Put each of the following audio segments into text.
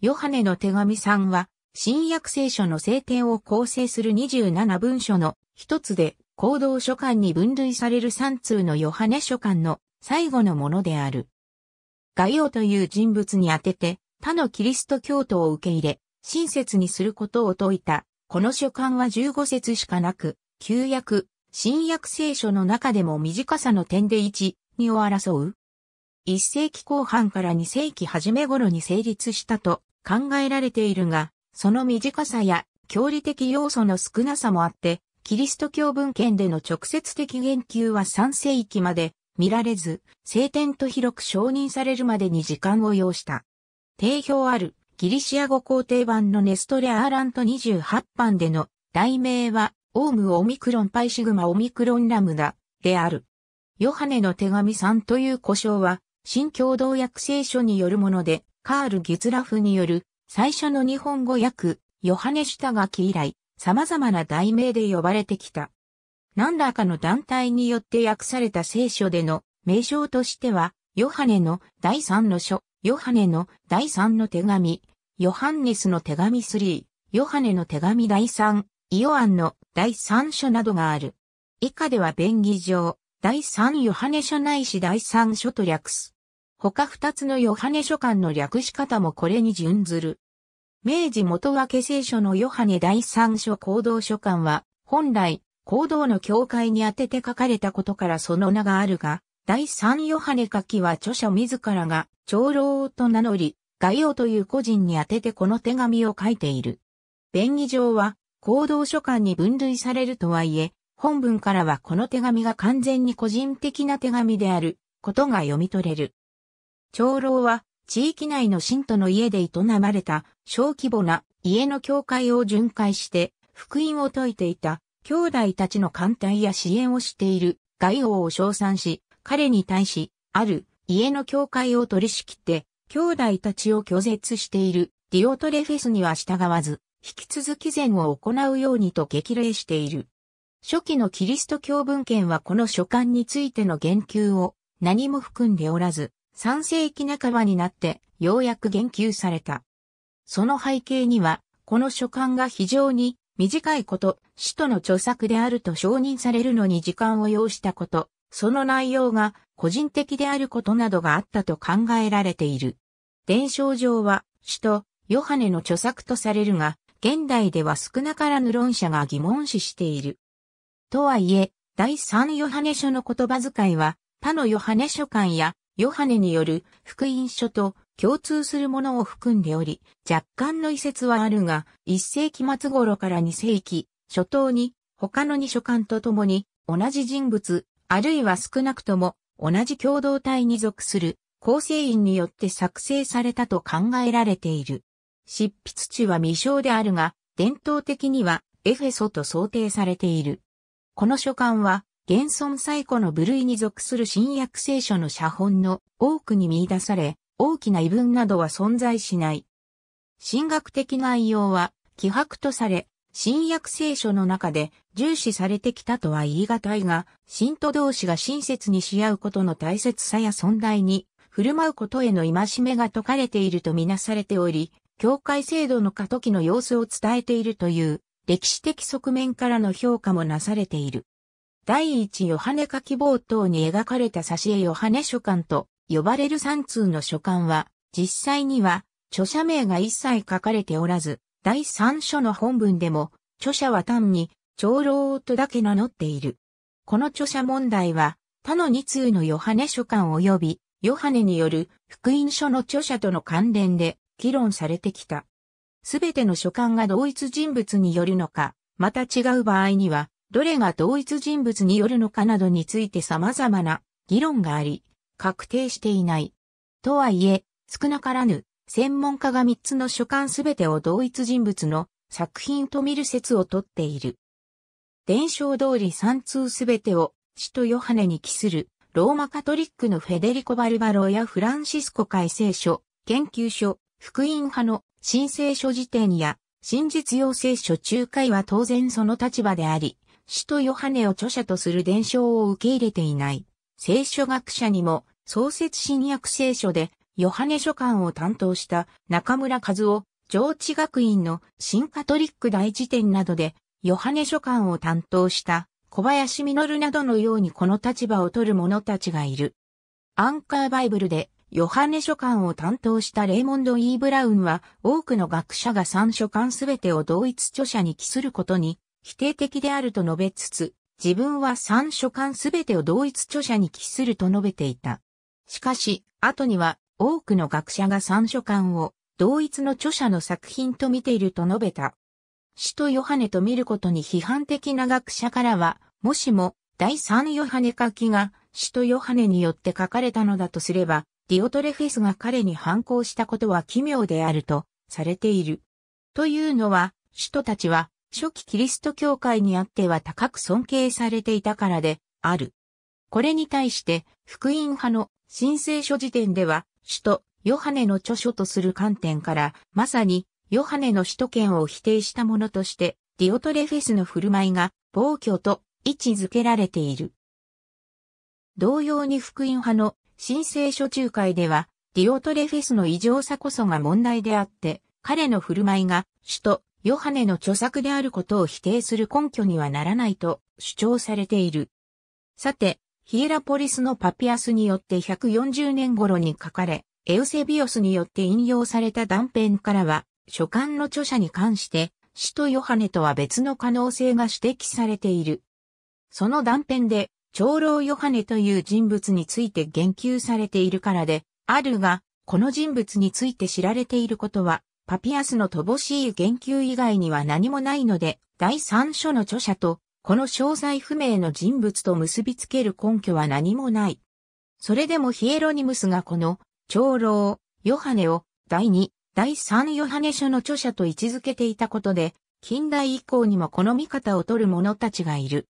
ヨハネの手紙さんは、新約聖書の聖典を構成する27文書の一つで、行動書簡に分類される3通のヨハネ書簡の最後のものである。ガイオという人物に当てて、他のキリスト教徒を受け入れ、親切にすることを説いた、この書簡は15節しかなく、旧約、新約聖書の中でも短さの点で1、2を争う。1世紀後半から2世紀初め頃に成立したと考えられているが、その短さや教理的要素の少なさもあって、キリスト教文献での直接的言及は3世紀まで見られず、聖典と広く承認されるまでに時間を要した。定評あるギリシア語皇帝版のネストレアーラント28版での題名は、オウムオミクロンパイシグマオミクロンラムダである。ヨハネの手紙さんという呼称は、新共同訳聖書によるもので、カール・ギュツラフによる最初の日本語訳、ヨハネ・シュタガキ以来、様々な題名で呼ばれてきた。何らかの団体によって訳された聖書での名称としては、ヨハネの第三の書、ヨハネの第三の手紙、ヨハンネスの手紙3、ヨハネの手紙第三、イオアンの第三書などがある。以下では便宜上、第三ヨハネ書ないし第三書と略す。他二つのヨハネ書簡の略し方もこれに準ずる。明治元分聖書のヨハネ第三書行動書簡は、本来、行動の教会に当てて書かれたことからその名があるが、第三ヨハネ書きは著者自らが長老と名乗り、概要という個人に当ててこの手紙を書いている。便宜上は、行動書簡に分類されるとはいえ、本文からはこの手紙が完全に個人的な手紙であることが読み取れる。長老は地域内の信徒の家で営まれた小規模な家の教会を巡回して福音を説いていた兄弟たちの艦隊や支援をしている外王を称賛し、彼に対し、ある家の教会を取り仕切って、兄弟たちを拒絶しているディオトレフェスには従わず、引き続き善を行うようにと激励している。初期のキリスト教文献はこの書簡についての言及を何も含んでおらず、3世紀半ばになってようやく言及された。その背景には、この書簡が非常に短いこと、使徒の著作であると承認されるのに時間を要したこと、その内容が個人的であることなどがあったと考えられている。伝承上は、使徒、ヨハネの著作とされるが、現代では少なからぬ論者が疑問視している。とはいえ、第三ヨハネ書の言葉遣いは、他のヨハネ書簡やヨハネによる福音書と共通するものを含んでおり、若干の遺説はあるが、1世紀末頃から2世紀初頭に他の2書簡とともに同じ人物、あるいは少なくとも同じ共同体に属する構成員によって作成されたと考えられている。執筆地は未詳であるが、伝統的にはエフェソと想定されている。この書簡は現存最古の部類に属する新約聖書の写本の多くに見出され、大きな異文などは存在しない。神学的内容は、希薄とされ、新約聖書の中で重視されてきたとは言い難いが、信徒同士が親切にし合うことの大切さや存在に、振る舞うことへの戒めが説かれているとみなされており、教会制度の過渡期の様子を伝えているという、歴史的側面からの評価もなされている。第一ヨハネ書き冒頭に描かれた挿絵ヨハネ書簡と呼ばれる三通の書簡は、実際には著者名が一切書かれておらず、第三書の本文でも、著者は単に長老とだけ名乗っている。この著者問題は、他の二通のヨハネ書簡及び、ヨハネによる福音書の著者との関連で議論されてきた。すべての書簡が同一人物によるのか、また違う場合には、どれが同一人物によるのかなどについて様々な議論があり、確定していない。とはいえ、少なからぬ、専門家が3つの書簡すべてを同一人物の作品と見る説をとっている。伝承通り3通すべてを、使徒ヨハネに帰する、ローマカトリックのフェデリコ・バルバロやフランシスコ改正書、研究書、福音派の申請書辞典や、真実要請書仲介は当然その立場であり、使徒ヨハネを著者とする伝承を受け入れていない。聖書学者にも、創設新約聖書で、ヨハネ書簡を担当した中村和夫、上智学院の新カトリック大辞典などで、ヨハネ書簡を担当した小林実などのようにこの立場を取る者たちがいる。アンカーバイブルで、ヨハネ書簡を担当したレイモンド・イー・ブラウンは、多くの学者が3書簡すべてを同一著者に帰することに否定的であると述べつつ、自分は三書館すべてを同一著者に帰すると述べていた。しかし、後には多くの学者が三書館を同一の著者の作品と見ていると述べた。使徒ヨハネと見ることに批判的な学者からは、もしも第三ヨハネ書きが使徒ヨハネによって書かれたのだとすれば、ディオトレフェスが彼に反抗したことは奇妙であるとされている。というのは、使徒たちは初期キリスト教会にあっては高く尊敬されていたからである。これに対して、福音派の新聖書辞典では、首都ヨハネの著書とする観点から、まさにヨハネの首都圏を否定したものとして、ディオトレフェスの振る舞いが暴挙と位置づけられている。同様に福音派の新聖書仲介では、ディオトレフェスの異常さこそが問題であって、彼の振る舞いが首都ヨハネの著作であることを否定する根拠にはならないと主張されている。さて、ヒエラポリスのパピアスによって140年頃に書かれ、エウセビオスによって引用された断片からは、書簡の著者に関して、死とヨハネとは別の可能性が指摘されている。その断片で、長老ヨハネという人物について言及されているからで、あるが、この人物について知られていることは、パピアスの乏しい言及以外には何もないので、第三書の著者と、この詳細不明の人物と結びつける根拠は何もない。それでもヒエロニムスがこの、長老、ヨハネを、第二、第三ヨハネ書の著者と位置づけていたことで、近代以降にもこの見方を取る者たちがいる。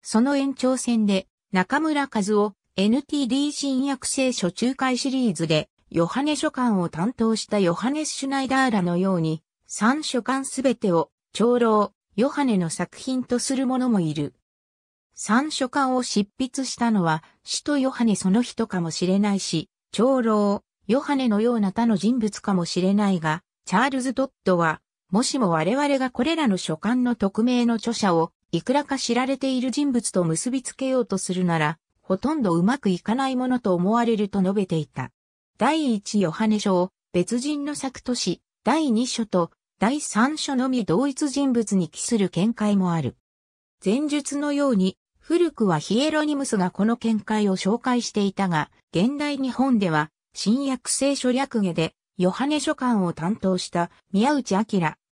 その延長線で、中村和夫、NTD 新約聖書仲介シリーズで、ヨハネ書簡を担当したヨハネス・シュナイダーらのように、三書簡すべてを、長老、ヨハネの作品とする者もいる。三書簡を執筆したのは、使徒ヨハネその人かもしれないし、長老、ヨハネのような他の人物かもしれないが、チャールズ・ドットは、もしも我々がこれらの書簡の匿名の著者を、いくらか知られている人物と結びつけようとするなら、ほとんどうまくいかないものと思われると述べていた。第一ヨハネ書を別人の作とし、第二書と第三書のみ同一人物に帰する見解もある。前述のように、古くはヒエロニムスがこの見解を紹介していたが、現代日本では、新約聖書略下で、ヨハネ書簡を担当した宮内明、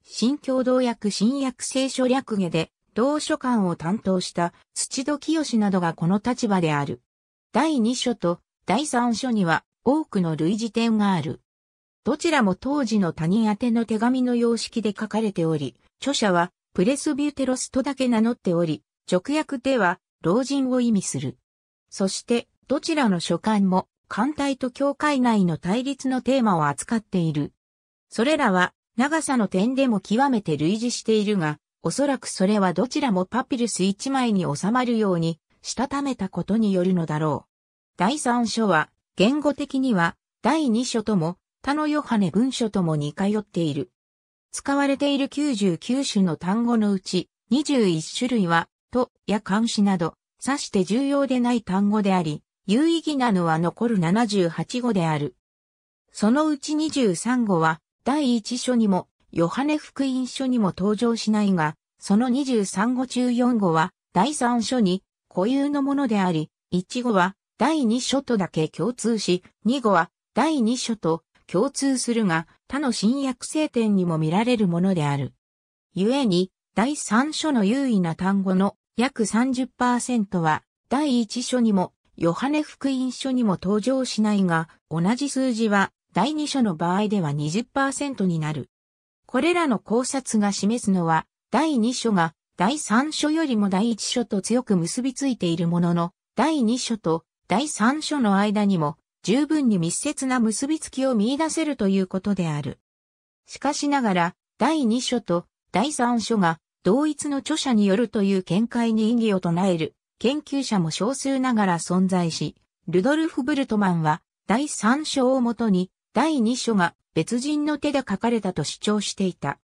新共同訳新約聖書略下で、同書館を担当した土戸清などがこの立場である。第2書と第3書には多くの類似点がある。どちらも当時の他人宛ての手紙の様式で書かれており、著者はプレスビューテロスとだけ名乗っており、直訳では老人を意味する。そして、どちらの書簡も、艦隊と教会内の対立のテーマを扱っている。それらは、長さの点でも極めて類似しているが、おそらくそれはどちらもパピルス一枚に収まるように、したためたことによるのだろう。第三書は、言語的には第二書とも他のヨハネ文書とも似通っている。使われている99種の単語のうち21種類は、とや漢詩など、指して重要でない単語であり、有意義なのは残る78語である。そのうち23語は、第1書にも、ヨハネ福音書にも登場しないが、その23語中4語は、第3書に固有のものであり、1語は第2書とだけ共通し、2語は第2書と共通するが、他の新約聖典にも見られるものである。故に、第3書の優位な単語の約30%は、第1書にも、ヨハネ福音書にも登場しないが、同じ数字は、第2書の場合では20%になる。これらの考察が示すのは、第2書が第3書よりも第1書と強く結びついているものの、第2書と第三書の間にも十分に密接な結びつきを見出せるということである。しかしながら、第二書と第三書が同一の著者によるという見解に異議を唱える研究者も少数ながら存在し、ルドルフ・ブルトマンは第三章をもとに第二章が別人の手で書かれたと主張していた。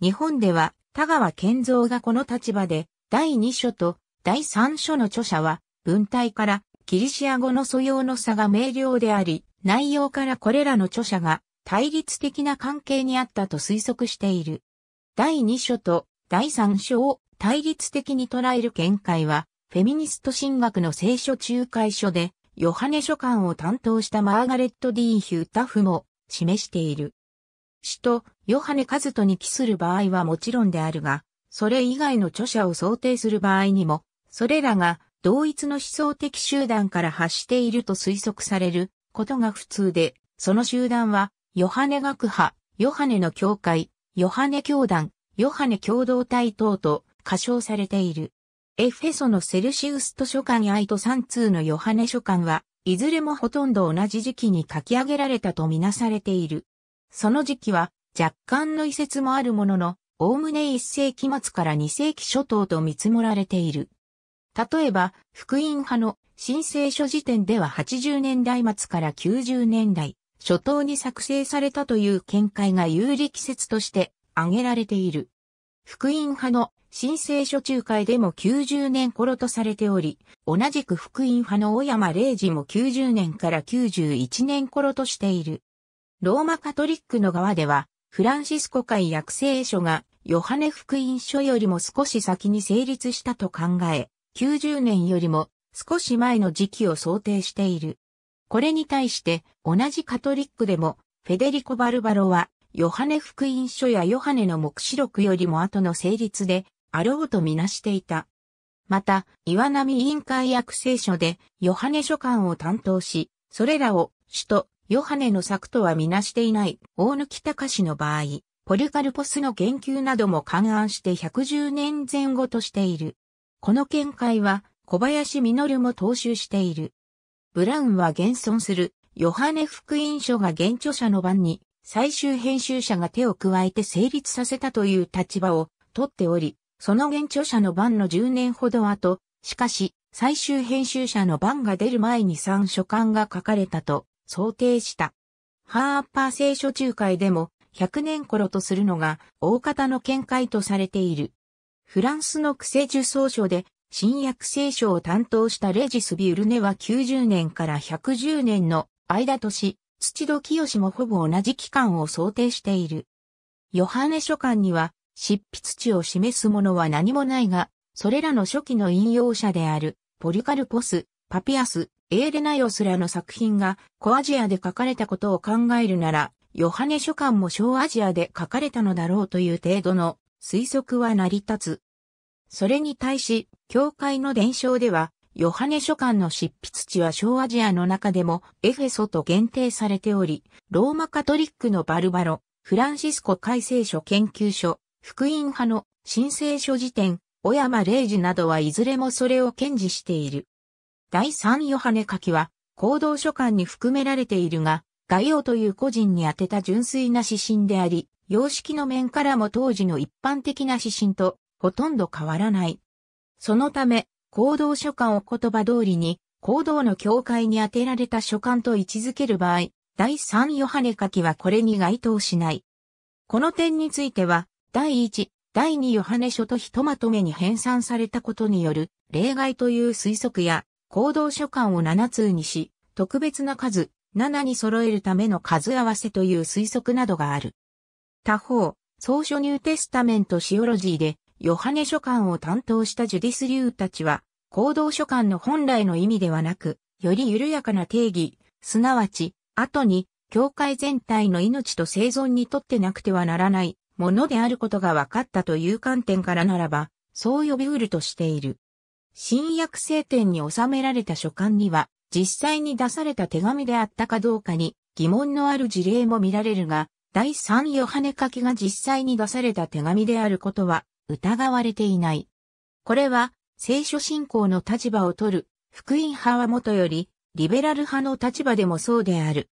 日本では田川健三がこの立場で第二章と第三章の著者は文体からギリシア語の素養の差が明瞭であり、内容からこれらの著者が対立的な関係にあったと推測している。第2章と第3章を対立的に捉える見解は、フェミニスト神学の聖書仲介書で、ヨハネ書簡を担当したマーガレット・ディー・ヒュータフも示している。使とヨハネ・カズトに帰する場合はもちろんであるが、それ以外の著者を想定する場合にも、それらが同一の思想的集団から発していると推測されることが普通で、その集団は、ヨハネ学派、ヨハネの教会、ヨハネ教団、ヨハネ共同体等と仮称されている。エフェソのセルシウスと書簡愛と3通のヨハネ書簡は、いずれもほとんど同じ時期に書き上げられたとみなされている。その時期は若干の遺説もあるものの、おおむね1世紀末から2世紀初頭と見積もられている。例えば、福音派の新聖書辞典では80年代末から90年代、初頭に作成されたという見解が有力説として挙げられている。福音派の新聖書仲介でも90年頃とされており、同じく福音派の小山礼治も90年から91年頃としている。ローマカトリックの側では、フランシスコ会約聖書がヨハネ福音書よりも少し先に成立したと考え、90年よりも少し前の時期を想定している。これに対して同じカトリックでもフェデリコ・バルバロはヨハネ福音書やヨハネの目視録よりも後の成立であろうとみなしていた。また、岩波委員会約聖書でヨハネ書簡を担当し、それらを首都ヨハネの作とはみなしていない大貫隆の場合、ポルカルポスの言及なども勘案して110年前後としている。この見解は小林実も踏襲している。ブラウンは現存するヨハネ福音書が現著者の版に最終編集者が手を加えて成立させたという立場を取っており、その現著者の版の10年ほど後、しかし最終編集者の版が出る前に3書簡が書かれたと想定した。ハーパー聖書仲介でも100年頃とするのが大方の見解とされている。フランスのクセ受奏書で、新約聖書を担当したレジス・ビュルネは90年から110年の間とし、土戸清もほぼ同じ期間を想定している。ヨハネ書簡には、執筆地を示すものは何もないが、それらの初期の引用者である、ポリカルポス、パピアス、エーレナヨスらの作品が、小アジアで書かれたことを考えるなら、ヨハネ書簡も小アジアで書かれたのだろうという程度の推測は成り立つ。それに対し、教会の伝承では、ヨハネ書簡の執筆地は小アジアの中でもエフェソと限定されており、ローマカトリックのバルバロ、フランシスコ改正書研究所、福音派の新聖書辞典、小山霊二などはいずれもそれを堅持している。第三ヨハネ書きは、行動書簡に含められているが、概要という個人に宛てた純粋な指針であり、様式の面からも当時の一般的な指針とほとんど変わらない。そのため、行動書簡を言葉通りに、行動の境界に当てられた書簡と位置づける場合、第3ヨハネ書きはこれに該当しない。この点については、第1、第2ヨハネ書とひとまとめに編纂されたことによる例外という推測や、行動書簡を7通にし、特別な数、7に揃えるための数合わせという推測などがある。他方、総書ニューテスタメントシオロジーで、ヨハネ書簡を担当したジュディス・リューたちは、行動書簡の本来の意味ではなく、より緩やかな定義、すなわち、後に、教会全体の命と生存にとってなくてはならないものであることが分かったという観点からならば、そう呼びうるとしている。新約聖典に収められた書簡には、実際に出された手紙であったかどうかに疑問のある事例も見られるが、第三ヨハネ書きが実際に出された手紙であることは疑われていない。これは聖書信仰の立場を取る福音派はもとよりリベラル派の立場でもそうである。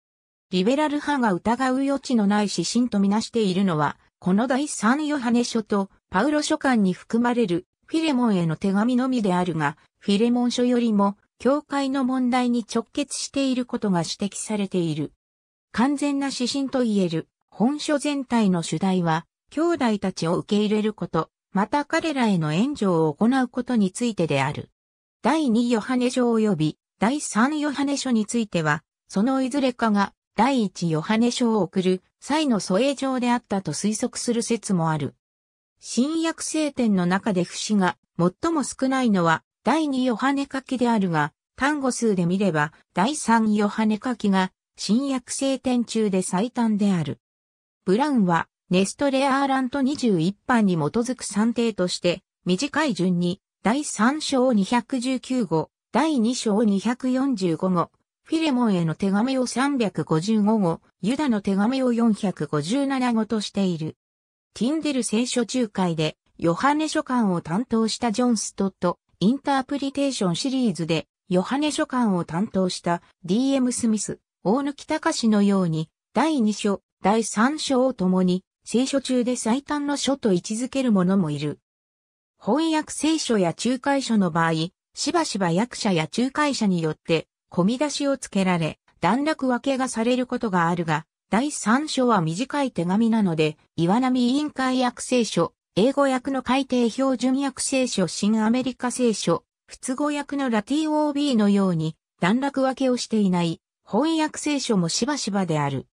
リベラル派が疑う余地のない指針とみなしているのは、この第三ヨハネ書とパウロ書簡に含まれるフィレモンへの手紙のみであるが、フィレモン書よりも教会の問題に直結していることが指摘されている。完全な指針と言える。本書全体の主題は、兄弟たちを受け入れること、また彼らへの援助を行うことについてである。第2ヨハネ書及び第3ヨハネ書については、そのいずれかが第1ヨハネ書を送る際の疎影上であったと推測する説もある。新約聖典の中で節が最も少ないのは第2ヨハネ書きであるが、単語数で見れば第3ヨハネ書きが新約聖典中で最短である。ブラウンは、ネストレアーラント21班に基づく算定として、短い順に、第3章219号、第2章245号、フィレモンへの手紙を355号、ユダの手紙を457号としている。ティンデル聖書仲介で、ヨハネ書簡を担当したジョン・ストット、インタープリテーションシリーズで、ヨハネ書簡を担当した DM スミス、大貫隆のように、第2章、第3章を共に、聖書中で最短の書と位置づける者もいる。翻訳聖書や仲介書の場合、しばしば役者や仲介者によって、込み出しをつけられ、段落分けがされることがあるが、第3章は短い手紙なので、岩波委員会訳聖書、英語訳の改定標準訳聖書、新アメリカ聖書、普通語訳のラティオービーのように、段落分けをしていない、翻訳聖書もしばしばである。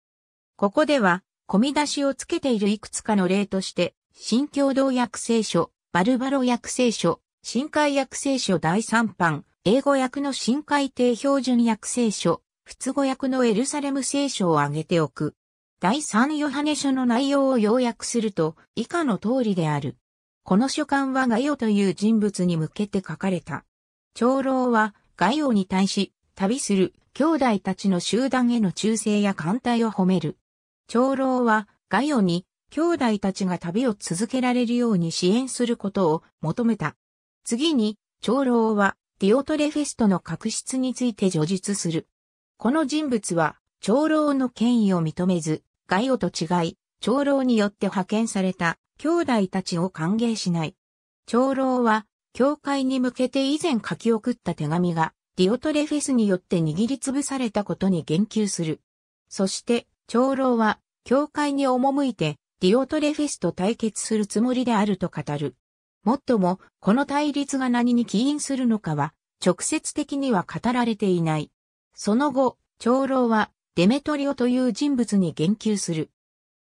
ここでは、込み出しをつけているいくつかの例として、新共同訳聖書、バルバロ訳聖書、新海訳聖書第3版、英語訳の新海定標準訳聖書、仏語訳のエルサレム聖書を挙げておく。第3ヨハネ書の内容を要約すると、以下の通りである。この書簡はガヨという人物に向けて書かれた。長老は、ガヨに対し、旅する兄弟たちの集団への忠誠や艦隊を褒める。長老は、ガヨに、兄弟たちが旅を続けられるように支援することを求めた。次に、長老は、ディオトレフェストの確執について叙述する。この人物は、長老の権威を認めず、ガヨと違い、長老によって派遣された兄弟たちを歓迎しない。長老は、教会に向けて以前書き送った手紙が、ディオトレフェスによって握りつぶされたことに言及する。そして、長老は、教会に赴いて、ディオトレフェスと対決するつもりであると語る。もっとも、この対立が何に起因するのかは、直接的には語られていない。その後、長老は、デメトリオという人物に言及する。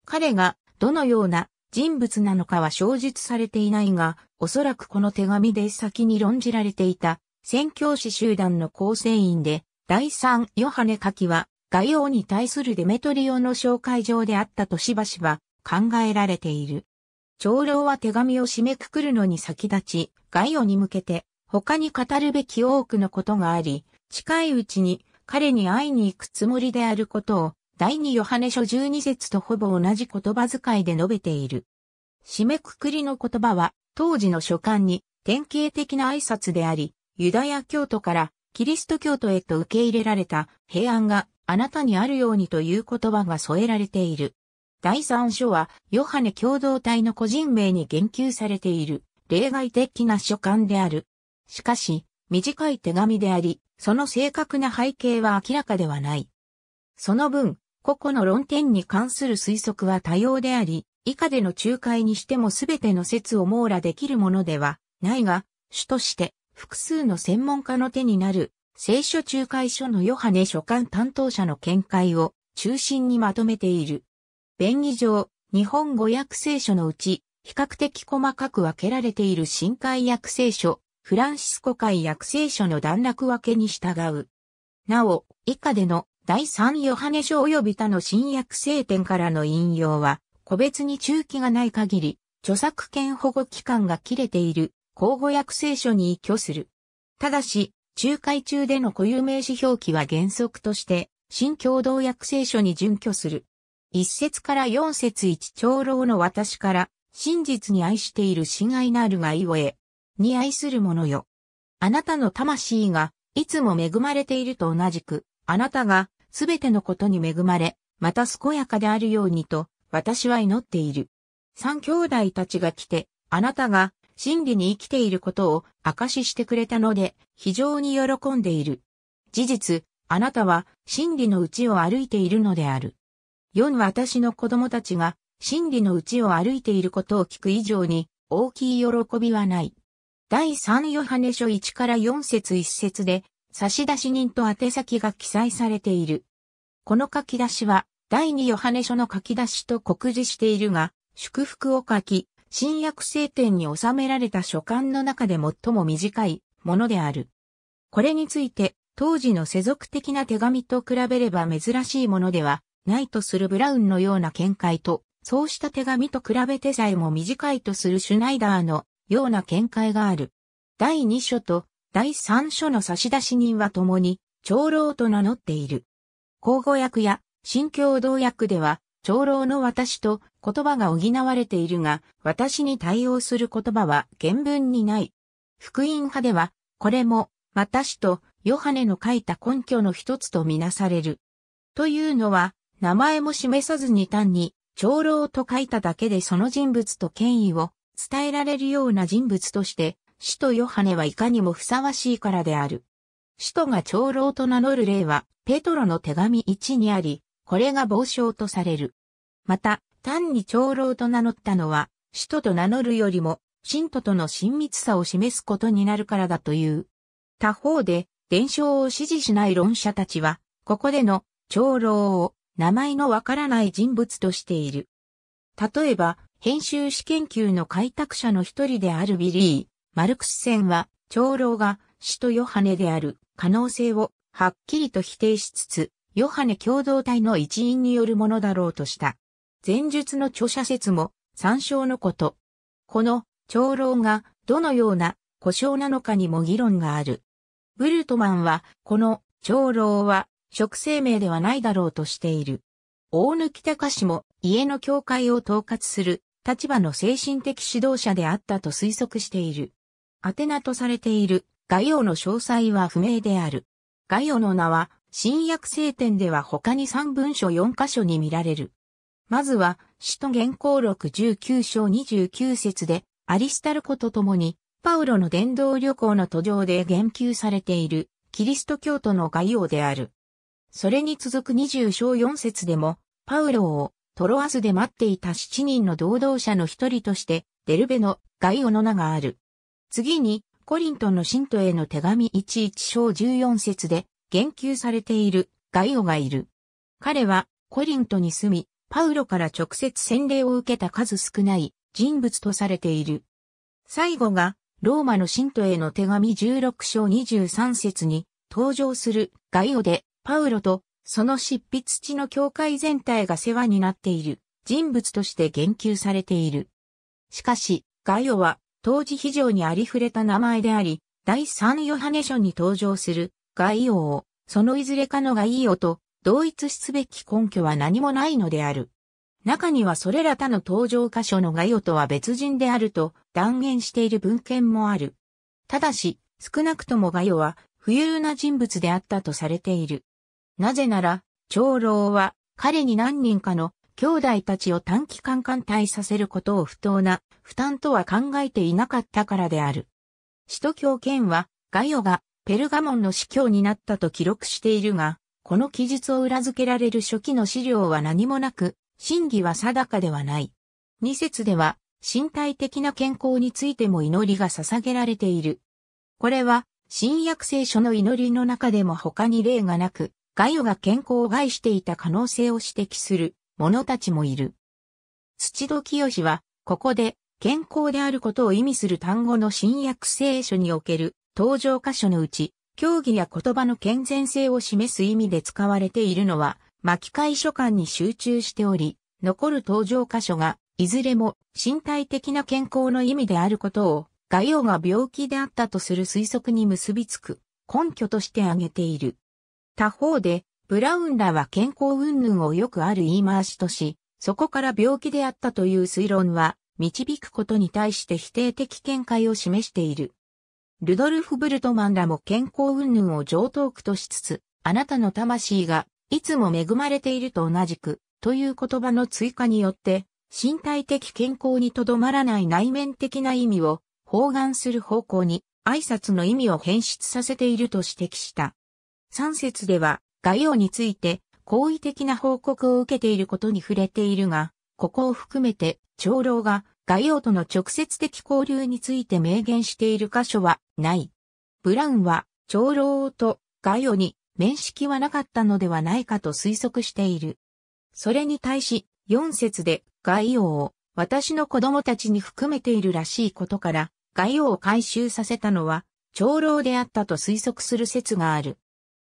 彼が、どのような人物なのかは詳述されていないが、おそらくこの手紙で先に論じられていた、宣教師集団の構成員で、第三ヨハネ書きは、大王に対するデメトリオの紹介状であったとしばしば考えられている。長老は手紙を締めくくるのに先立ち、外王に向けて他に語るべき多くのことがあり、近いうちに彼に会いに行くつもりであることを第二ヨハネ書12節とほぼ同じ言葉遣いで述べている。締めくくりの言葉は当時の書簡に典型的な挨拶であり、ユダヤ教徒からキリスト教徒へと受け入れられた平安があなたにあるようにという言葉が添えられている。第三書は、ヨハネ共同体の個人名に言及されている、例外的な書簡である。しかし、短い手紙であり、その正確な背景は明らかではない。その分、個々の論点に関する推測は多様であり、以下での仲介にしても全ての説を網羅できるものではないが、主として複数の専門家の手になる聖書仲介書のヨハネ書簡担当者の見解を中心にまとめている。便宜上、日本語訳聖書のうち、比較的細かく分けられている新海訳聖書、フランシスコ海訳聖書の段落分けに従う。なお、以下での第三ヨハネ書及び他の新約聖典からの引用は、個別に中期がない限り、著作権保護期間が切れている、口語訳聖書に依拠する。ただし、仲介中での固有名詞表記は原則として、新共同訳聖書に準拠する。一節から四節一長老の私から、真実に愛している親愛なるがいをえ、に愛するものよ。あなたの魂が、いつも恵まれていると同じく、あなたが、すべてのことに恵まれ、また健やかであるようにと、私は祈っている。三兄弟たちが来て、あなたが、真理に生きていることを証ししてくれたので、非常に喜んでいる。事実、あなたは真理の内を歩いているのである。4私の子供たちが真理の内を歩いていることを聞く以上に大きい喜びはない。第3ヨハネ書1から4節1節で差出人と宛先が記載されている。この書き出しは第2ヨハネ書の書き出しと告示しているが、祝福を書き、新約聖典に収められた書簡の中で最も短いものである。これについて、当時の世俗的な手紙と比べれば珍しいものではないとするブラウンのような見解と、そうした手紙と比べてさえも短いとするシュナイダーのような見解がある。第2書と第3書の差出人は共に長老と名乗っている。交互訳や新共同訳では長老の私と言葉が補われているが、私に対応する言葉は原文にない。福音派では、これも、私とヨハネの書いた根拠の一つとみなされる。というのは、名前も示さずに単に、長老と書いただけでその人物と権威を伝えられるような人物として、使徒ヨハネはいかにもふさわしいからである。使徒が長老と名乗る例は、ペトロの手紙1にあり、これが傍聴とされる。また、単に長老と名乗ったのは、使徒と名乗るよりも、信徒との親密さを示すことになるからだという。他方で、伝承を支持しない論者たちは、ここでの長老を名前のわからない人物としている。例えば、編集史研究の開拓者の一人であるビリー、マルクス戦は、長老が使徒ヨハネである可能性をはっきりと否定しつつ、ヨハネ共同体の一員によるものだろうとした。前述の著者説も参照のこと。この長老がどのような故障なのかにも議論がある。ブルトマンはこの長老は食生命ではないだろうとしている。大貫隆氏も家の教会を統括する立場の精神的指導者であったと推測している。アテナとされている画用の詳細は不明である。画用の名は新約聖典では他に3文書4箇所に見られる。まずは、使徒原稿録19章29節で、アリスタルコと共に、パウロの伝道旅行の途上で言及されている、キリスト教徒の概要である。それに続く20章4節でも、パウロをトロアスで待っていた7人の同道者の一人として、デルベの概要の名がある。次に、コリントンの信徒への手紙11章14節で、言及されているガイオがいる。彼はコリントに住み、パウロから直接洗礼を受けた数少ない人物とされている。最後がローマの信徒への手紙16章23節に登場するガイオでパウロとその執筆地の教会全体が世話になっている人物として言及されている。しかし、ガイオは当時非常にありふれた名前であり、第3ヨハネ書に登場する概要、そのいずれかの概要と同一すべき根拠は何もないのである。中にはそれら他の登場箇所の概要とは別人であると断言している文献もある。ただし、少なくともガ要は不有な人物であったとされている。なぜなら、長老は彼に何人かの兄弟たちを短期間艦隊させることを不当な負担とは考えていなかったからである。使徒教権はガヨがペルガモンの司教になったと記録しているが、この記述を裏付けられる初期の資料は何もなく、真偽は定かではない。二節では、身体的な健康についても祈りが捧げられている。これは、新約聖書の祈りの中でも他に例がなく、ガヨが健康を害していた可能性を指摘する者たちもいる。土戸清は、ここで健康であることを意味する単語の新約聖書における登場箇所のうち、競技や言葉の健全性を示す意味で使われているのは、巻き会書館に集中しており、残る登場箇所が、いずれも身体的な健康の意味であることを、画用が病気であったとする推測に結びつく、根拠として挙げている。他方で、ブラウンらは健康云々をよくある言い回しとし、そこから病気であったという推論は、導くことに対して否定的見解を示している。ルドルフ・ブルトマンらも健康云々を上等句としつつ、あなたの魂がいつも恵まれていると同じく、という言葉の追加によって、身体的健康にとどまらない内面的な意味を包含する方向に挨拶の意味を変質させていると指摘した。3節では、概要について好意的な報告を受けていることに触れているが、ここを含めて長老が概要との直接的交流について明言している箇所はない。ブラウンは長老と概要に面識はなかったのではないかと推測している。それに対し、4節で概要を私の子供たちに含めているらしいことから、概要を回収させたのは長老であったと推測する説がある。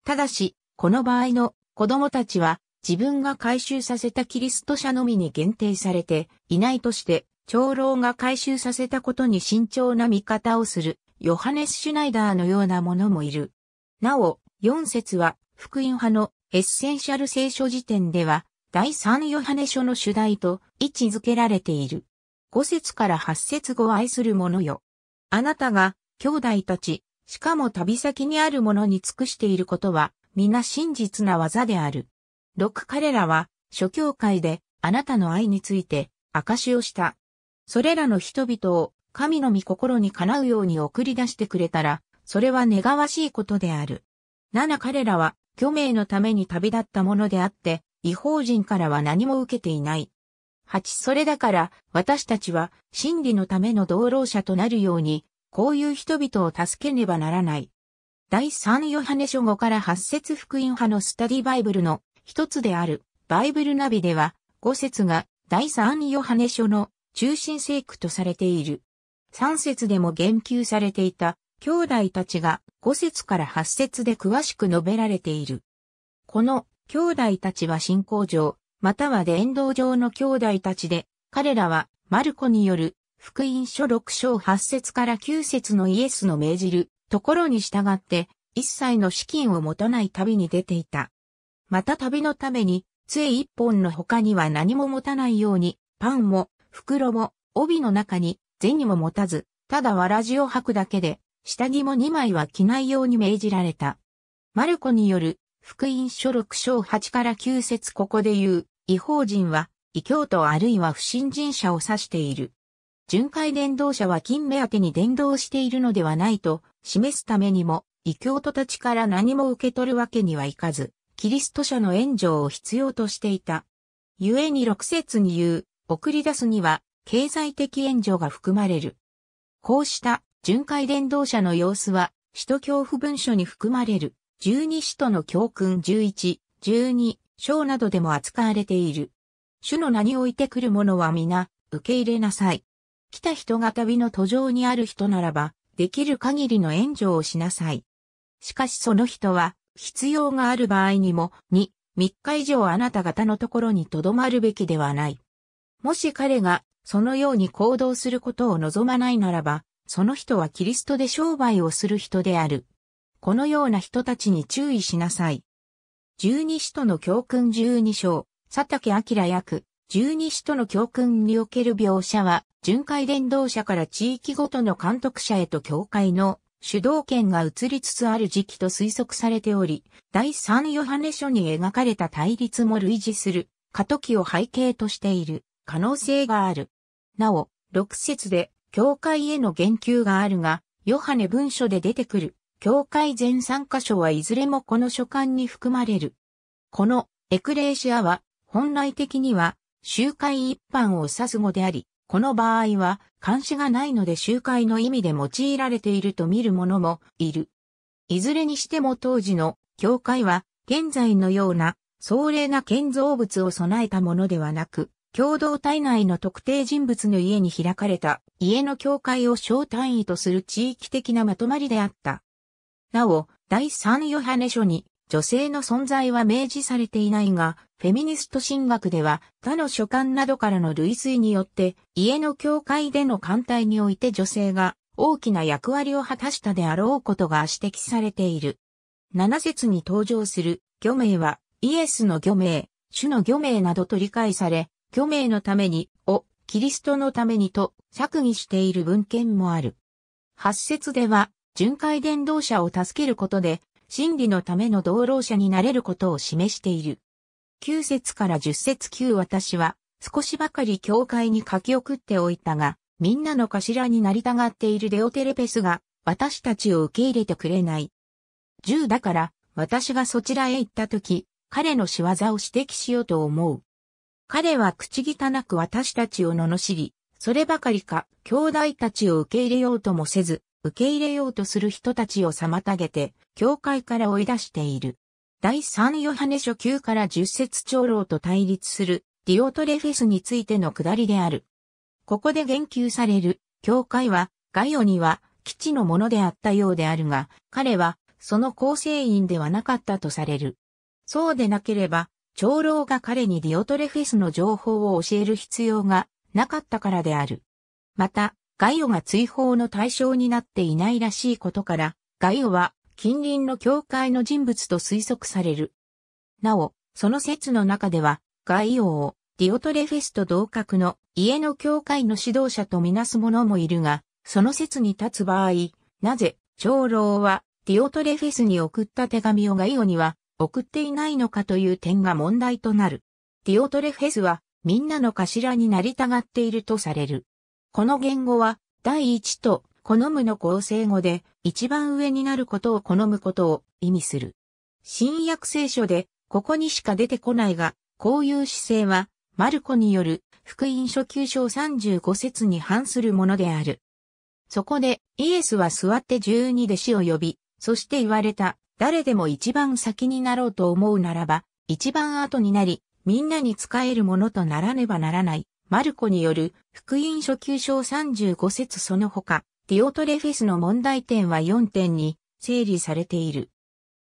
ただし、この場合の子供たちは自分が回収させたキリスト者のみに限定されていないとして長老が回収させたことに慎重な見方をする、ヨハネス・シュナイダーのようなものもいる。なお、4節は、福音派のエッセンシャル聖書辞典では、第3ヨハネ書の主題と位置づけられている。5節から8節後愛する者よ。あなたが、兄弟たち、しかも旅先にある者に尽くしていることは、皆真実な技である。6彼らは、諸教会で、あなたの愛について、証しをした。それらの人々を神の御心にかなうように送り出してくれたら、それは願わしいことである。七彼らは、虚名のために旅立ったものであって、違法人からは何も受けていない。八、それだから、私たちは、真理のための道路者となるように、こういう人々を助けねばならない。第三ヨハネ書語から8節福音派のスタディバイブルの一つである、バイブルナビでは、5節が、第三ヨハネ書の中心聖句とされている。三節でも言及されていた兄弟たちが五節から八節で詳しく述べられている。この兄弟たちは信仰上、または伝道上の兄弟たちで、彼らはマルコによる福音書六章八節から九節のイエスの命じるところに従って一切の資金を持たない旅に出ていた。また旅のために杖一本の他には何も持たないようにパンも袋も帯の中に銭も持たず、ただわらじを履くだけで、下着も2枚は着ないように命じられた。マルコによる福音書6章8から9節ここで言う、違法人は、異教徒あるいは不信心者を指している。巡回伝道者は金目当てに伝道しているのではないと示すためにも、異教徒たちから何も受け取るわけにはいかず、キリスト者の援助を必要としていた。故に6節に言う、送り出すには経済的援助が含まれる。こうした巡回電動車の様子は、使徒恐怖文書に含まれる12使徒の教訓11、12章などでも扱われている。主の名において来る者は皆受け入れなさい。来た人が旅の途上にある人ならば、できる限りの援助をしなさい。しかしその人は、必要がある場合にも、2、3日以上あなた方のところに留まるべきではない。もし彼がそのように行動することを望まないならば、その人はキリストで商売をする人である。このような人たちに注意しなさい。十二使徒の教訓十二章、佐竹明役、十二使徒の教訓における描写は、巡回伝道者から地域ごとの監督者へと教会の主導権が移りつつある時期と推測されており、第三ヨハネ書に描かれた対立も類似する過渡期を背景としている。可能性がある。なお、6節で教会への言及があるが、ヨハネ文書で出てくる教会全3箇所はいずれもこの書簡に含まれる。このエクレーシアは本来的には集会一般を指す語であり、この場合は監視がないので集会の意味で用いられていると見る者もいる。いずれにしても当時の教会は現在のような壮麗な建造物を備えたものではなく、共同体内の特定人物の家に開かれた家の境界を小単位とする地域的なまとまりであった。なお、第3ヨハネ書に女性の存在は明示されていないが、フェミニスト神学では他の書簡などからの類推によって家の境界での艦隊において女性が大きな役割を果たしたであろうことが指摘されている。7節に登場する魚名はイエスの魚名、主の魚名などと理解され、虚名のために、を、キリストのためにと、釈義している文献もある。八節では、巡回伝道者を助けることで、真理のための道路者になれることを示している。9節から10節9私は、少しばかり教会に書き送っておいたが、みんなの頭になりたがっているデオテレペスが、私たちを受け入れてくれない。10だから、私がそちらへ行った時、彼の仕業を指摘しようと思う。彼は口汚く私たちを罵り、そればかりか、兄弟たちを受け入れようともせず、受け入れようとする人たちを妨げて、教会から追い出している。第三ヨハネ書9から10節長老と対立する、ディオトレフェスについてのくだりである。ここで言及される、教会は、ガイオには、基地のものであったようであるが、彼は、その構成員ではなかったとされる。そうでなければ、長老が彼にディオトレフェスの情報を教える必要がなかったからである。また、ガイオが追放の対象になっていないらしいことから、ガイオは近隣の教会の人物と推測される。なお、その説の中では、ガイオをディオトレフェスと同格の家の教会の指導者とみなす者もいるが、その説に立つ場合、なぜ長老はディオトレフェスに送った手紙をガイオには送っていないのかという点が問題となる。ディオトレフェスはみんなの頭になりたがっているとされる。この言語は第一と好むの構成語で一番上になることを好むことを意味する。新約聖書でここにしか出てこないが、こういう姿勢はマルコによる福音書9章35節に反するものである。そこでイエスは座って12弟子を呼び、そして言われた。誰でも一番先になろうと思うならば、一番後になり、みんなに使えるものとならねばならない。マルコによる福音書級章35節その他、ディオトレフェスの問題点は4点に整理されている。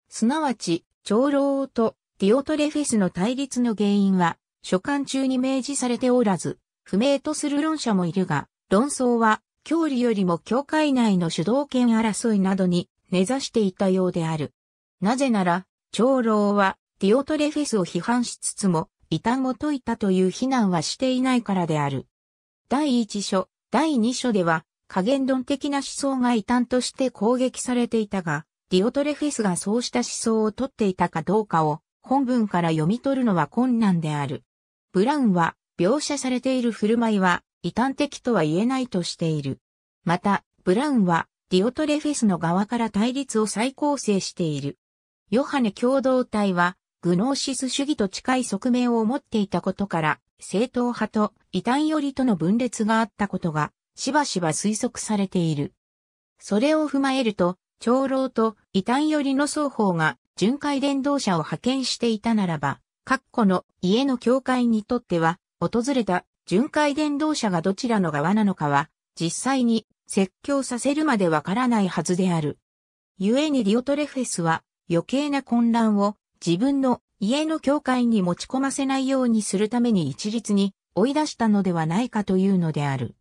すなわち、長老とディオトレフェスの対立の原因は、書簡中に明示されておらず、不明とする論者もいるが、論争は、教理よりも教会内の主導権争いなどに根ざしていたようである。なぜなら、長老はディオトレフェスを批判しつつも、異端を解いたという非難はしていないからである。第一書、第二書では、加減論的な思想が異端として攻撃されていたが、ディオトレフェスがそうした思想を取っていたかどうかを本文から読み取るのは困難である。ブラウンは描写されている振る舞いは異端的とは言えないとしている。また、ブラウンはディオトレフェスの側から対立を再構成している。ヨハネ共同体は、グノーシス主義と近い側面を持っていたことから、正統派と異端寄りとの分裂があったことが、しばしば推測されている。それを踏まえると、長老と異端寄りの双方が巡回伝道者を派遣していたならば、各個の家の教会にとっては、訪れた巡回伝道者がどちらの側なのかは、実際に説教させるまでわからないはずである。故にディオトレフェスは、余計な混乱を自分の家の教会に持ち込ませないようにするために一律に追い出したのではないかというのである。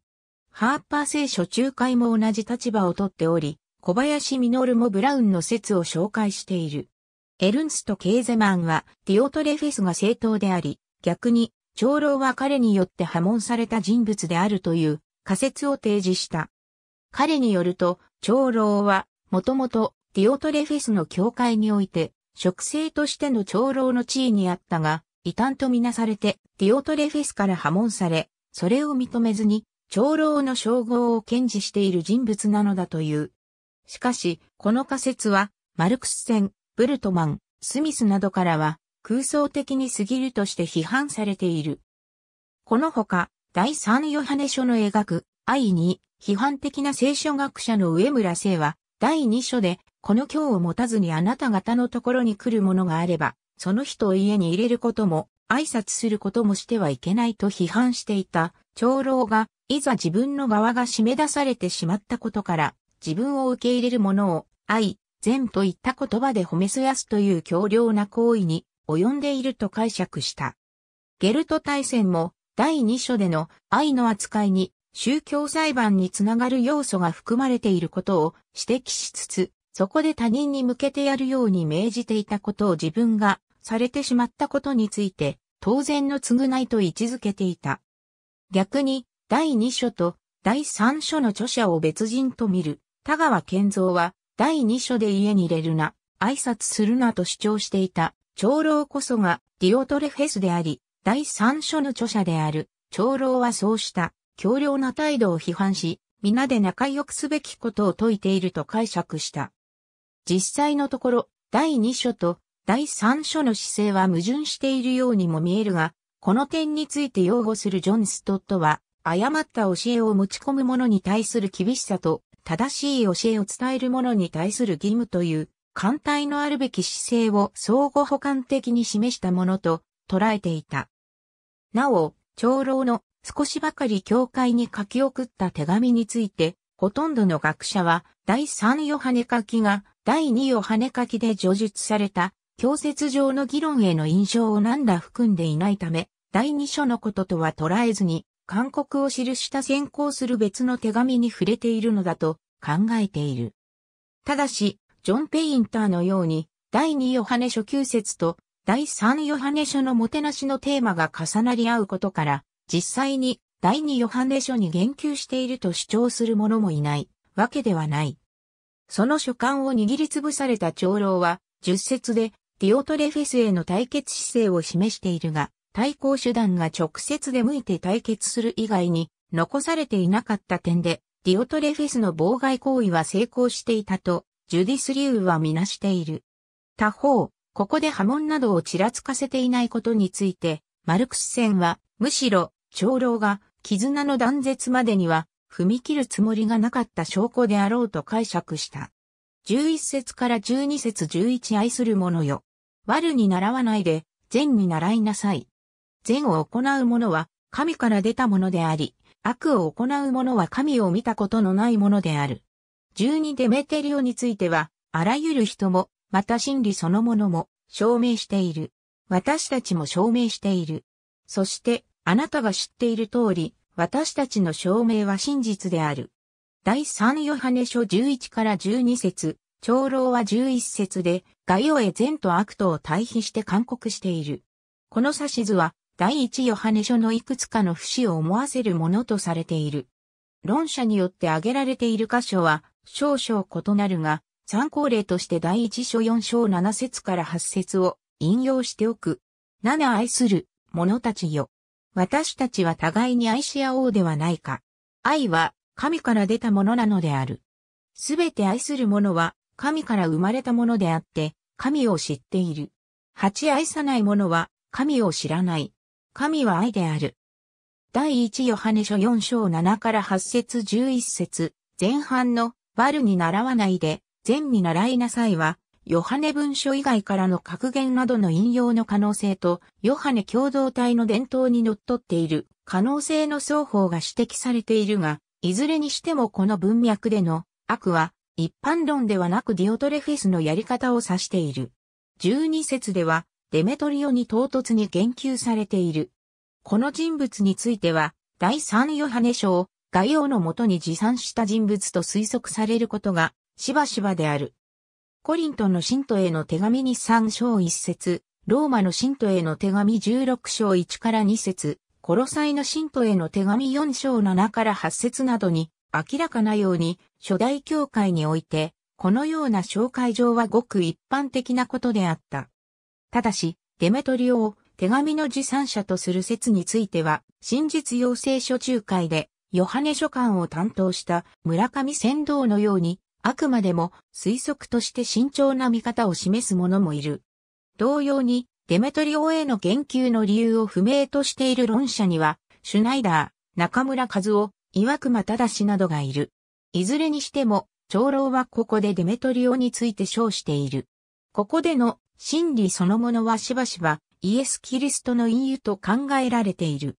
ハーパー聖書仲介も同じ立場をとっており、小林実もブラウンの説を紹介している。エルンスト・ケーゼマンはディオトレフェスが正当であり、逆に長老は彼によって破門された人物であるという仮説を提示した。彼によると、長老はもともとディオトレフェスの教会において、植生としての長老の地位にあったが、異端とみなされて、ディオトレフェスから破門され、それを認めずに、長老の称号を堅持している人物なのだという。しかし、この仮説は、マルクス戦、ブルトマン、スミスなどからは、空想的に過ぎるとして批判されている。このほか、第三ヨハネ書の描く、愛に、批判的な聖書学者の上村聖は、第二書で、この今日を持たずにあなた方のところに来るものがあれば、その人を家に入れることも、挨拶することもしてはいけないと批判していた長老が、いざ自分の側が締め出されてしまったことから、自分を受け入れる者を、愛、善といった言葉で褒めすやすという強量な行為に及んでいると解釈した。ゲルト大戦も第2章での愛の扱いに宗教裁判につながる要素が含まれていることを指摘しつつ、そこで他人に向けてやるように命じていたことを自分がされてしまったことについて、当然の償いと位置づけていた。逆に、第2書と第3書の著者を別人と見る、田川健三は、第2書で家に入れるな、挨拶するなと主張していた、長老こそがディオトレフェスであり、第3書の著者である、長老はそうした、強烈な態度を批判し、皆で仲良くすべきことを説いていると解釈した。実際のところ、第2書と第3書の姿勢は矛盾しているようにも見えるが、この点について擁護するジョン・ストットは、誤った教えを持ち込む者に対する厳しさと、正しい教えを伝える者に対する義務という、艦隊のあるべき姿勢を相互補完的に示したものと捉えていた。なお、長老の少しばかり教会に書き送った手紙について、ほとんどの学者は第三ヨハネ書きが第2を跳ね書きで叙述された、教説上の議論への印象を何ら含んでいないため、第2書のこととは捉えずに、勧告を記した先行する別の手紙に触れているのだと考えている。ただし、ジョン・ペインターのように、第2ヨハネ書旧説と第3ヨハネ書のもてなしのテーマが重なり合うことから、実際に第2ヨハネ書に言及していると主張する者もいないわけではない。その書簡を握りつぶされた長老は、十節で、ディオトレフェスへの対決姿勢を示しているが、対抗手段が直接出向いて対決する以外に、残されていなかった点で、ディオトレフェスの妨害行為は成功していたと、ジュディス・リューはみなしている。他方、ここで波紋などをちらつかせていないことについて、マルクス戦は、むしろ、長老が、絆の断絶までには、踏み切るつもりがなかった証拠であろうと解釈した。11節から12節11愛する者よ。悪に習わないで、善に習いなさい。善を行う者は、神から出たものであり、悪を行う者は神を見たことのないものである。12デメテリオについては、あらゆる人も、また真理そのものも、証明している。私たちも証明している。そして、あなたが知っている通り、私たちの証明は真実である。第3ヨハネ書11から12節、長老は11節で、ガイオへ善と悪とを対比して勧告している。この指図は、第1ヨハネ書のいくつかの節を思わせるものとされている。論者によって挙げられている箇所は、少々異なるが、参考例として第1書4章7節から8節を引用しておく。7愛する者たちよ。私たちは互いに愛し合おうではないか。愛は神から出たものなのである。すべて愛する者は神から生まれたものであって、神を知っている。八愛さない者は神を知らない。神は愛である。第一ヨハネ書4章7から8節11節前半の悪に習わないで善に習いなさいはヨハネ文書以外からの格言などの引用の可能性と、ヨハネ共同体の伝統に則っている可能性の双方が指摘されているが、いずれにしてもこの文脈での悪は一般論ではなくディオトレフェスのやり方を指している。12節ではデメトリオに唐突に言及されている。この人物については第3ヨハネ書を概要のもとに持参した人物と推測されることがしばしばである。コリントの信徒への手紙に3章1節、ローマの信徒への手紙16章1から2節、コロサイの信徒への手紙4章7から8節などに、明らかなように、初代教会において、このような紹介状はごく一般的なことであった。ただし、デメトリオを手紙の持参者とする説については、真実養成書仲介で、ヨハネ書簡を担当した村上船頭のように、あくまでも推測として慎重な見方を示す者もいる。同様に、デメトリオへの言及の理由を不明としている論者には、シュナイダー、中村和夫、岩隈忠などがいる。いずれにしても、長老はここでデメトリオについて称している。ここでの真理そのものはしばしばイエス・キリストの隠喩と考えられている。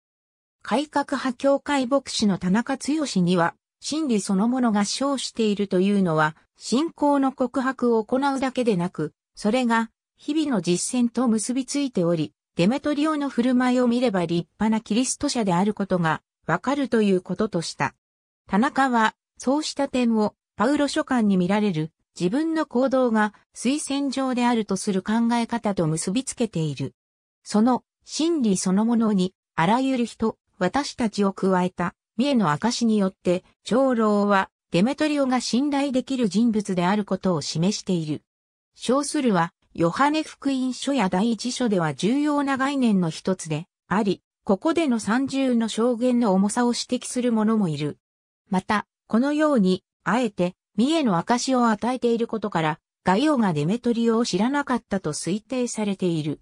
改革派教会牧師の田中剛には真理そのものが称しているというのは、信仰の告白を行うだけでなく、それが日々の実践と結びついており、デメトリオの振る舞いを見れば立派なキリスト者であることがわかるということとした。田中は、そうした点をパウロ書簡に見られる自分の行動が推薦状であるとする考え方と結びつけている。その真理そのものにあらゆる人、私たちを加えた三重の証によって、長老はデメトリオが信頼できる人物であることを示している。称するは、ヨハネ福音書や第一書では重要な概念の一つであり、ここでの三重の証言の重さを指摘する者もいる。また、このように、あえて、三重の証を与えていることから、ガイオがデメトリオを知らなかったと推定されている。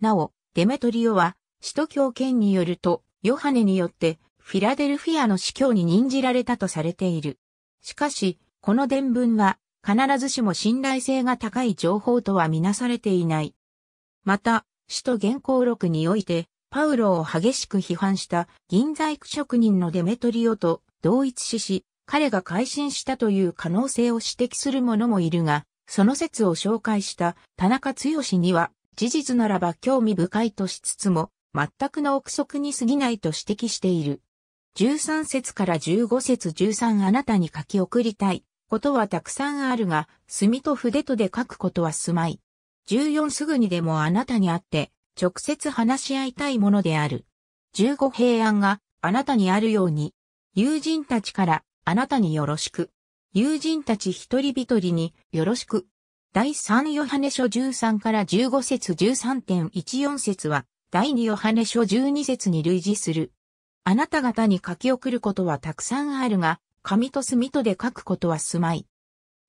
なお、デメトリオは、使徒教権によると、ヨハネによって、フィラデルフィアの司教に任じられたとされている。しかし、この伝聞は必ずしも信頼性が高い情報とはみなされていない。また、首都原稿録において、パウロを激しく批判した銀細工職人のデメトリオと同一視し、彼が改心したという可能性を指摘する者もいるが、その説を紹介した田中剛には、事実ならば興味深いとしつつも、全くの憶測に過ぎないと指摘している。13節から15節13あなたに書き送りたいことはたくさんあるが、墨と筆とで書くことはすまい。14すぐにでもあなたに会って、直接話し合いたいものである。15平安があなたにあるように、友人たちからあなたによろしく。友人たち一人一人によろしく。第3ヨハネ書13から15節13.14節は、第2ヨハネ書12節に類似するあなた方に書き送ることはたくさんあるが、紙と墨とで書くことはすまい。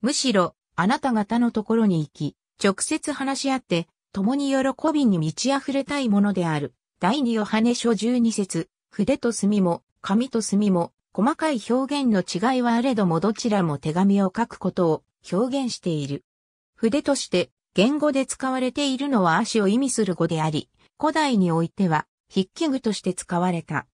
むしろ、あなた方のところに行き、直接話し合って、共に喜びに満ち溢れたいものである。第二ヨハネ書十二節、筆と墨も、紙と墨も、細かい表現の違いはあれどもどちらも手紙を書くことを表現している。筆として言語で使われているのは足を意味する語であり、古代においては筆記具として使われた。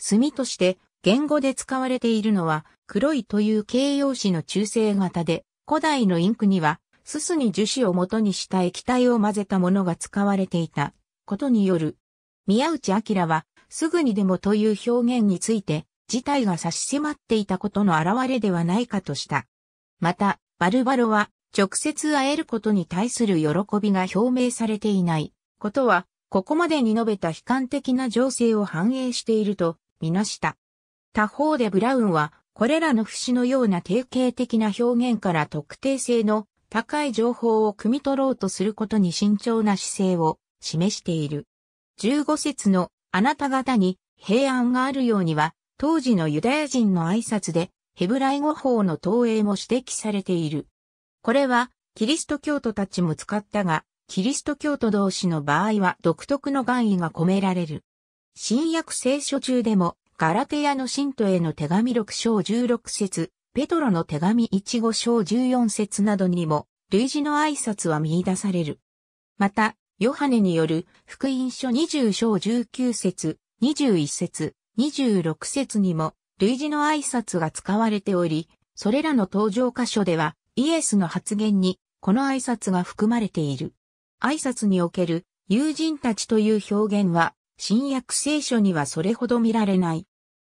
墨として言語で使われているのは黒いという形容詞の中性型で、古代のインクにはすすに樹脂を元にした液体を混ぜたものが使われていたことによる。宮内明はすぐにでもという表現について事態が差し迫っていたことの表れではないかとした。また、バルバロは直接会えることに対する喜びが表明されていないことは、ここまでに述べた悲観的な情勢を反映しているとみなした。他方でブラウンは、これらの節のような定型的な表現から特定性の高い情報を汲み取ろうとすることに慎重な姿勢を示している。15節のあなた方に平安があるようには、当時のユダヤ人の挨拶でヘブライ語法の投影も指摘されている。これはキリスト教徒たちも使ったが、キリスト教徒同士の場合は独特の願意が込められる。新約聖書中でも、ガラテヤの信徒への手紙6章16節、ペトロの手紙15章14節などにも、類似の挨拶は見出される。また、ヨハネによる福音書20章19節、21節、26節にも、類似の挨拶が使われており、それらの登場箇所では、イエスの発言に、この挨拶が含まれている。挨拶における、友人たちという表現は、新約聖書にはそれほど見られない。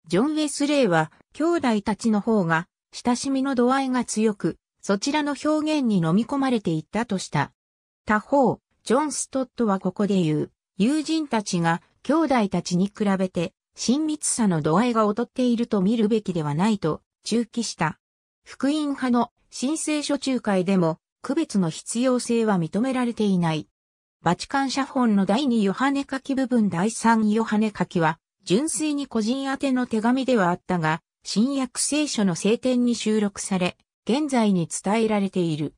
ジョン・ウェスレイは兄弟たちの方が親しみの度合いが強く、そちらの表現に飲み込まれていったとした。他方、ジョン・ストットはここで言う、友人たちが兄弟たちに比べて親密さの度合いが劣っていると見るべきではないと中期した。福音派の申請書仲介でも区別の必要性は認められていない。バチカン写本の第2ヨハネ書き部分第3ヨハネ書きは、純粋に個人宛ての手紙ではあったが、新約聖書の聖典に収録され、現在に伝えられている。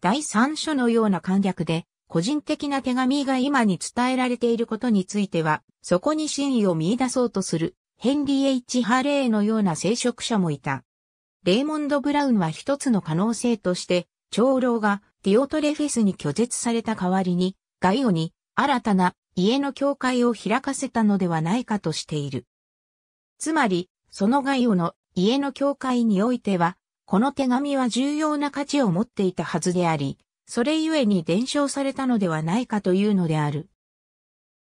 第3書のような簡略で、個人的な手紙が今に伝えられていることについては、そこに真意を見出そうとする、ヘンリー・ H・ ハレーのような聖職者もいた。レイモンド・ブラウンは一つの可能性として、長老がディオトレフェスに拒絶された代わりに、ガイオに新たな家の教会を開かせたのではないかとしている。つまり、そのガイオの家の教会においては、この手紙は重要な価値を持っていたはずであり、それゆえに伝承されたのではないかというのである。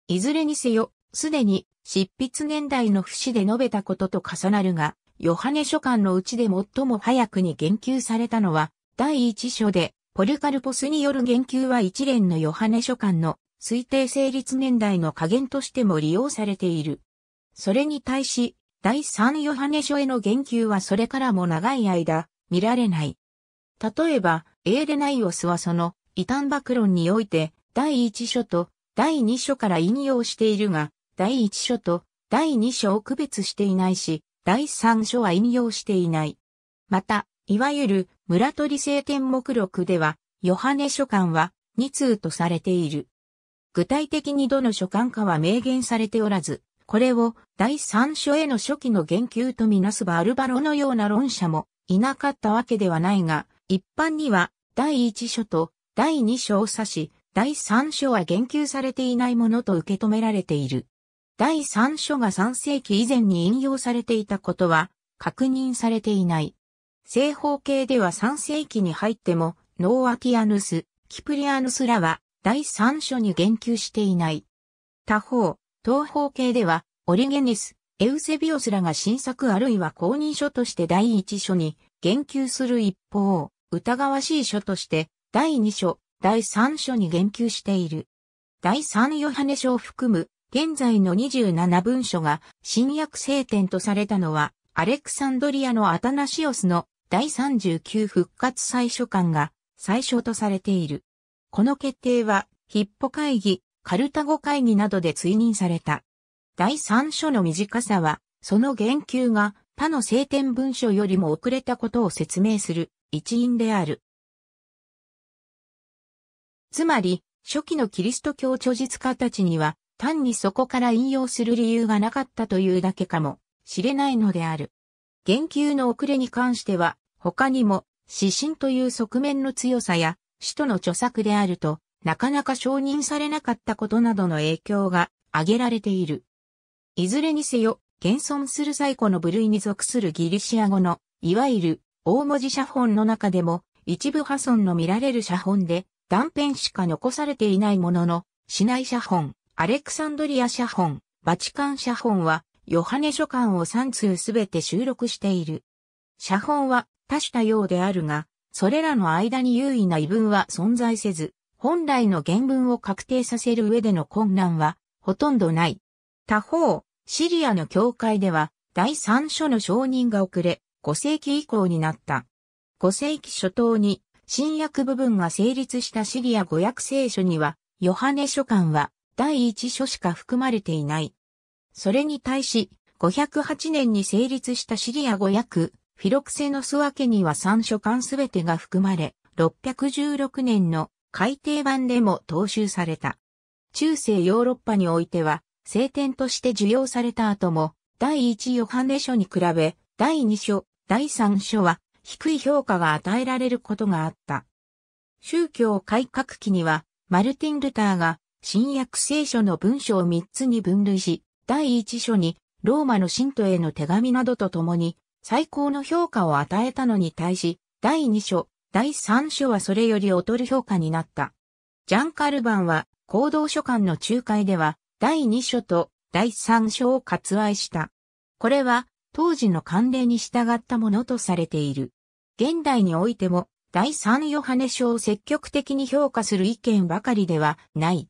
いずれにせよ、すでに執筆年代の節で述べたことと重なるが、ヨハネ書簡のうちで最も早くに言及されたのは、第一書でポルカルポスによる言及は一連のヨハネ書簡の推定成立年代の加減としても利用されている。それに対し、第三ヨハネ書への言及はそれからも長い間、見られない。例えば、エーレナイオスはその、異端爆論において、第一書と第二書から引用しているが、第一書と第二書を区別していないし、第三書は引用していない。また、いわゆる村取聖典目録では、ヨハネ書簡は2通とされている。具体的にどの書簡かは明言されておらず、これを第三書への初期の言及とみなすバルバロのような論者もいなかったわけではないが、一般には第一書と第二書を指し、第三書は言及されていないものと受け止められている。第三書が3世紀以前に引用されていたことは確認されていない。正方形では3世紀に入っても、ノーアティアヌス、キプリアヌスらは第3書に言及していない。他方、東方形では、オリゲネス、エウセビオスらが新作あるいは公認書として第1書に言及する一方、疑わしい書として第2書、第3書に言及している。第3ヨハネ書を含む現在の27文書が新約聖典とされたのはアレクサンドリアのアタナシオスの第39復活最初官が最初とされている。この決定は、ヒッポ会議、カルタゴ会議などで追認された。第3書の短さは、その言及が他の聖典文書よりも遅れたことを説明する一因である。つまり、初期のキリスト教著述家たちには、単にそこから引用する理由がなかったというだけかもしれないのである。言及の遅れに関しては、他にも、指針という側面の強さや、使徒の著作であると、なかなか承認されなかったことなどの影響が挙げられている。いずれにせよ、現存する最古の部類に属するギリシア語の、いわゆる、大文字写本の中でも、一部破損の見られる写本で、断片しか残されていないものの、市内写本、アレクサンドリア写本、バチカン写本は、ヨハネ書簡を3通すべて収録している。写本は多種多様であるが、それらの間に優位な異文は存在せず、本来の原文を確定させる上での困難はほとんどない。他方、シリアの教会では第三書の承認が遅れ、5世紀以降になった。5世紀初頭に新約部分が成立したシリア語訳聖書には、ヨハネ書簡は第一書しか含まれていない。それに対し、508年に成立したシリア語訳、フィロクセノスワケには3書簡すべてが含まれ、616年の改訂版でも踏襲された。中世ヨーロッパにおいては、聖典として受容された後も、第1ヨハネ書に比べ、第2書、第3書は、低い評価が与えられることがあった。宗教改革期には、マルティン・ルターが、新約聖書の文書を3つに分類し、第一書に、ローマの信徒への手紙などとともに、最高の評価を与えたのに対し、第二書、第三書はそれより劣る評価になった。ジャンカルバンは、行動書館の仲介では、第二書と第三書を割愛した。これは、当時の慣例に従ったものとされている。現代においても、第三ヨハネ書を積極的に評価する意見ばかりではない。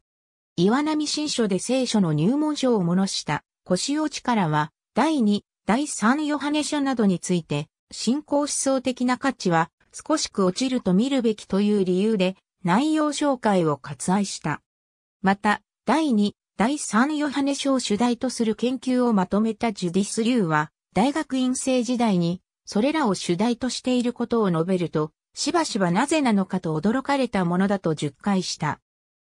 岩波新書で聖書の入門書を物した、腰落ちからは、第2、第三ヨハネ書などについて、信仰思想的な価値は少しく落ちると見るべきという理由で、内容紹介を割愛した。また、第2、第三ヨハネ書を主題とする研究をまとめたジュディス・リューは、大学院生時代に、それらを主題としていることを述べると、しばしばなぜなのかと驚かれたものだと述解した。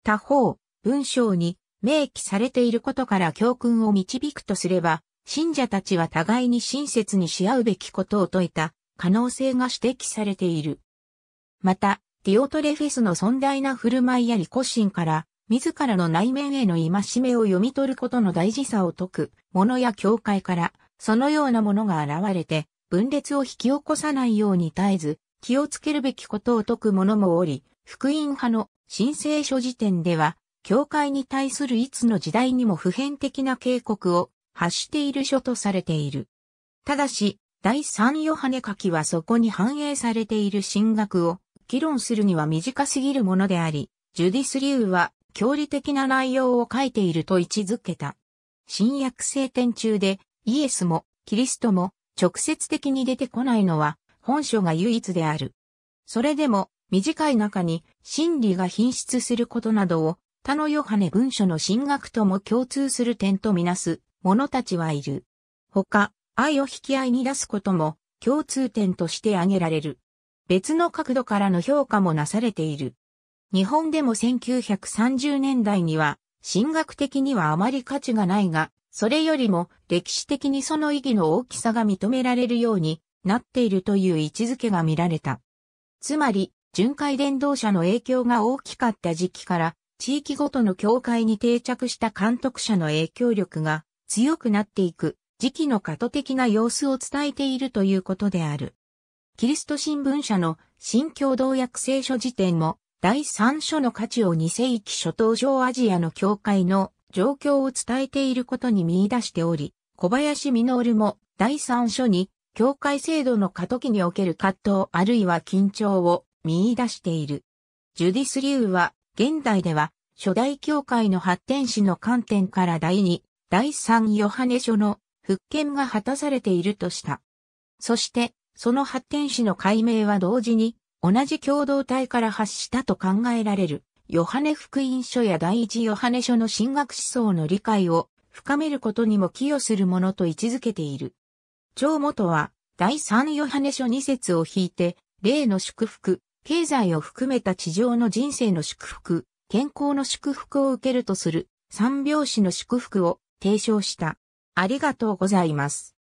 他方、文章に明記されていることから教訓を導くとすれば、信者たちは互いに親切にし合うべきことを説いた可能性が指摘されている。また、ティオトレフェスの尊大な振る舞いや利己心から、自らの内面への戒めを読み取ることの大事さを説く、ものや教会から、そのようなものが現れて、分裂を引き起こさないように絶えず、気をつけるべきことを説く者もおり、福音派の申聖書辞典では、教会に対するいつの時代にも普遍的な警告を発している書とされている。ただし、第三ヨハネ書きはそこに反映されている神学を議論するには短すぎるものであり、ジュディス・リューは教理的な内容を書いていると位置づけた。新約聖典中でイエスもキリストも直接的に出てこないのは本書が唯一である。それでも短い中に真理が品質することなどを他のヨハネ文書の神学とも共通する点とみなす者たちはいる。他、愛を引き合いに出すことも共通点として挙げられる。別の角度からの評価もなされている。日本でも1930年代には、神学的にはあまり価値がないが、それよりも歴史的にその意義の大きさが認められるようになっているという位置づけが見られた。つまり、巡回伝道者の影響が大きかった時期から、地域ごとの教会に定着した監督者の影響力が強くなっていく時期の過渡的な様子を伝えているということである。キリスト新聞社の新共同訳聖書辞典も第3書の価値を2世紀初頭上アジアの教会の状況を伝えていることに見出しており、小林実も第3書に教会制度の過渡期における葛藤あるいは緊張を見出している。ジュディス・リューは現代では、初代教会の発展史の観点から第2、第3ヨハネ書の復権が果たされているとした。そして、その発展史の解明は同時に、同じ共同体から発したと考えられる、ヨハネ福音書や第一ヨハネ書の神学思想の理解を深めることにも寄与するものと位置づけている。張元は、第三ヨハネ書2節を引いて、例の祝福、経済を含めた地上の人生の祝福、健康の祝福を受けるとする、三拍子の祝福を提唱した。ありがとうございます。